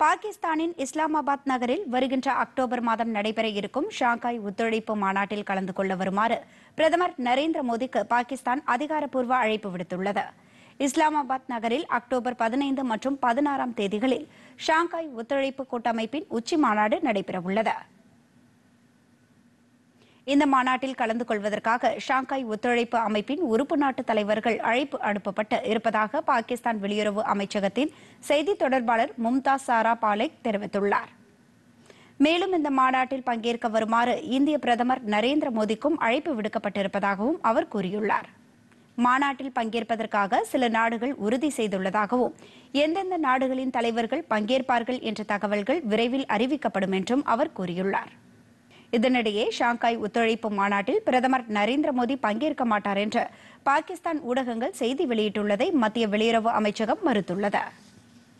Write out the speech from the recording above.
பாகிஸ்தானின் இஸ்லாமாபாத் நகரில் வருகின்ற அக்டோபர் மாதம் நடைபெற இருக்கும் ஷாங்காய் ஒத்துழைப்பு மாநாட்டில் கலந்து கொள்ள வருமாறு பிரதமர் நரேந்திர மோடிக்கு பாகிஸ்தான் அதிகாரப்பூர்வ அழைப்பு விடுத்துள்ளது இஸ்லாமாபாத் நகரில் அக்டோபர் பதினைந்து மற்றும் பதினாறாம் தேதிகளில் ஷாங்காய் ஒத்துழைப்பு கூட்டமைப்பின் உச்சி மாநாடு நடைபெறவுள்ளது இந்த மாநாட்டில் கலந்து கொள்வதற்காக ஷாங்காய் ஒத்துழைப்பு அமைப்பின் உறுப்பு நாட்டு தலைவர்கள் அழைப்பு அனுப்பப்பட்டு இருப்பதாக பாகிஸ்தான் வெளியுறவு அமைச்சகத்தின் செய்தி தொடர்பாளர் மும்தாஸ் சாரா பாலேக் தெரிவித்துள்ளார் மேலும் இந்த மாநாட்டில் பங்கேற்க வருமாறு இந்திய பிரதமர் நரேந்திர மோடிக்கும் அழைப்பு விடுக்கப்பட்டிருப்பதாகவும் அவர் கூறியுள்ளார் மாநாட்டில் பங்கேற்பதற்காக சில நாடுகள் உறுதி செய்துள்ளதாகவும் எந்தெந்த நாடுகளின் தலைவர்கள் பங்கேற்பார்கள் என்ற தகவல்கள் விரைவில் அறிவிக்கப்படும் என்றும் அவர் கூறியுள்ளார் இதனிடையே ஷாங்காய் ஒத்துழைப்பு மாநாட்டில் பிரதமர் நரேந்திர மோடி பங்கேற்க மாட்டார் என்று பாகிஸ்தான் ஊடகங்கள் செய்தி வெளியிட்டுள்ளதை மத்திய வெளியுறவு அமைச்சகம் மறுத்துள்ளது